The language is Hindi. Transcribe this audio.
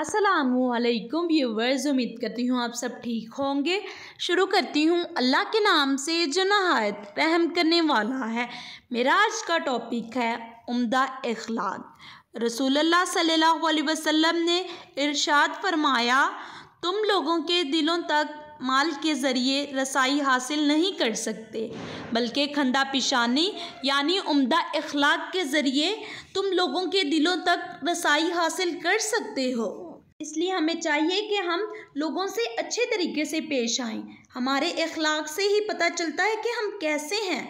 असलकुम व्यूवर्स उम्मीद करती हूँ आप सब ठीक होंगे शुरू करती हूँ अल्लाह के नाम से जो नहायत रहम करने वाला है मेरा आज का टॉपिक है उम्दा अखलाक रसूल सल्ला वसम ने इरशाद फरमाया तुम लोगों के दिलों तक माल के ज़रिए रसाई हासिल नहीं कर सकते बल्कि खंदा पिशानी यानी उम्दा अखलाक के ज़रिए तुम लोगों के दिलों तक रसाई हासिल कर सकते हो इसलिए हमें चाहिए कि हम लोगों से अच्छे तरीके से पेश आएं हमारे अखलाक से ही पता चलता है कि हम कैसे हैं